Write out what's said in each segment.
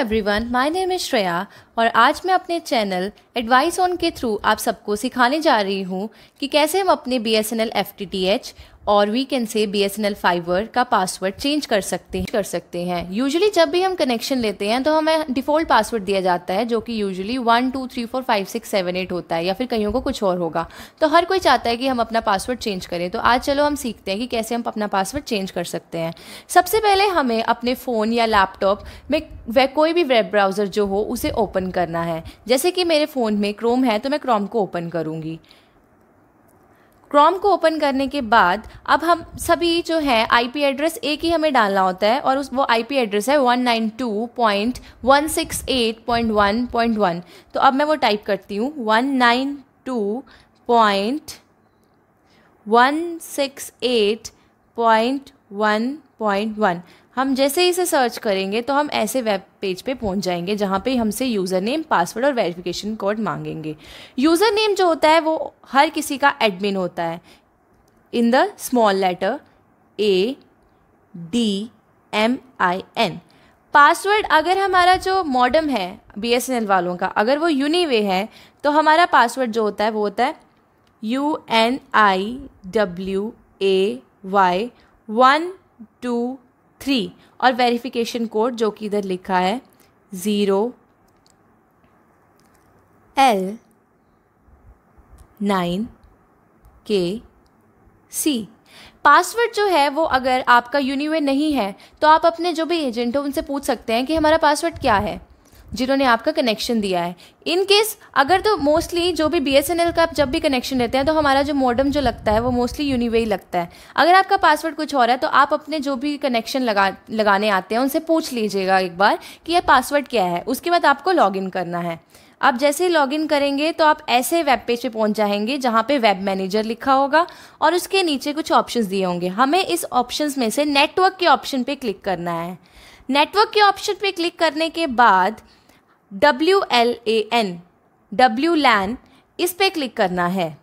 everyone, my name is Shreya. और आज मैं अपने चैनल एडवाइस ऑन के थ्रू आप सबको सिखाने जा रही हूँ कि कैसे हम अपने B S N L F T T H और we can say B S N L fibre का पासवर्ड चेंज कर सकते हैं कर सकते हैं यूजली जब भी हम कनेक्शन लेते हैं तो हमें डिफ़ॉल्ट पासवर्ड दिया जाता है जो कि usually one two three four five six seven eight होता है या फिर कहीं को कुछ और होगा तो हर कोई चाहता है कि हम अपना पासवर्ड चेंज करें तो आज चलो हम सीखते हैं कि कैसे हम अपना पासवर्ड चेंज कर सकते हैं सबसे पहले हमें अपने फ़ोन या लैपटॉप में वह कोई भी वेब ब्राउज़र जो हो उसे ओपन करना है जैसे कि मेरे फ़ोन में क्रोम है तो मैं क्रोम को ओपन करूँगी क्रोम को ओपन करने के बाद अब हम सभी जो है आईपी एड्रेस एक ही हमें डालना होता है और उस वो आईपी एड्रेस है 192.168.1.1 तो अब मैं वो टाइप करती हूँ 192.168.1.1 हम जैसे ही इसे सर्च करेंगे तो हम ऐसे वेब पेज पे पहुंच जाएंगे जहाँ पे हमसे यूज़र नेम पासवर्ड और वेरिफिकेशन कोड मांगेंगे यूज़र नेम जो होता है वो हर किसी का एडमिन होता है in the small letter A D M I N password अगर हमारा जो मॉडम है बी एस एन एल वालों का अगर वो यूनिवे है तो हमारा पासवर्ड जो होता है वो होता है U N I W A Y one two three और वेरिफिकेशन कोड जो कि इधर लिखा है ज़ीरो एल नाइन के सी पासवर्ड जो है वो अगर आपका यूनिवे नहीं है तो आप अपने जो भी एजेंट हो उनसे पूछ सकते हैं कि हमारा पासवर्ड क्या है जिन्होंने आपका कनेक्शन दिया है इन केस अगर तो मोस्टली जो भी बी का जब भी कनेक्शन लेते हैं तो हमारा जो मॉडम जो लगता है वो मोस्टली यूनिवे लगता है अगर आपका पासवर्ड कुछ और है तो आप अपने जो भी कनेक्शन लगा लगाने आते हैं उनसे पूछ लीजिएगा एक बार कि यह पासवर्ड क्या है उसके बाद आपको लॉग करना है आप जैसे ही लॉगिन करेंगे तो आप ऐसे वेब पेज पे पहुंच जाएंगे जहाँ पे वेब मैनेजर लिखा होगा और उसके नीचे कुछ ऑप्शंस दिए होंगे हमें इस ऑप्शंस में से नेटवर्क के ऑप्शन पे क्लिक करना है नेटवर्क के ऑप्शन पे क्लिक करने के बाद W L A N W LAN इस पे क्लिक करना है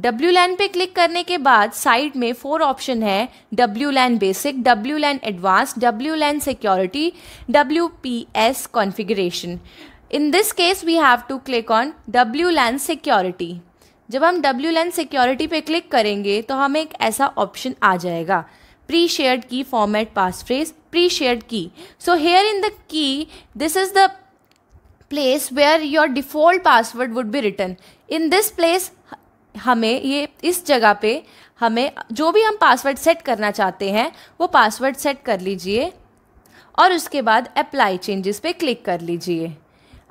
डब्ल्यू लैन पे क्लिक करने के बाद साइड में फोर ऑप्शन है W LAN basic W LAN advance W LAN security W P S configuration in this case we have to click on W LAN security जब हम डब्ल्यू लैन सिक्योरिटी पे click करेंगे तो हमें एक ऐसा ऑप्शन आ जाएगा pre shared key format pass phrase pre shared key so here in the key this is the place where your default password would B return in this place हमें ये इस जगह पे हमें जो भी हम पासवर्ड सेट करना चाहते हैं वो पासवर्ड सेट कर लीजिए और उसके बाद अप्लाई चेंजेस पे क्लिक कर लीजिए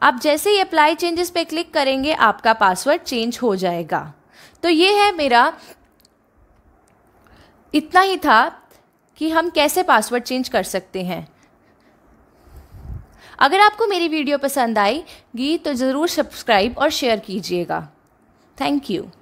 आप जैसे ही अप्लाई चेंजेस पे क्लिक करेंगे आपका पासवर्ड चेंज हो जाएगा तो ये है मेरा इतना ही था कि हम कैसे पासवर्ड चेंज कर सकते हैं अगर आपको मेरी वीडियो पसंद आएगी तो ज़रूर सब्सक्राइब और शेयर कीजिएगा थैंक यू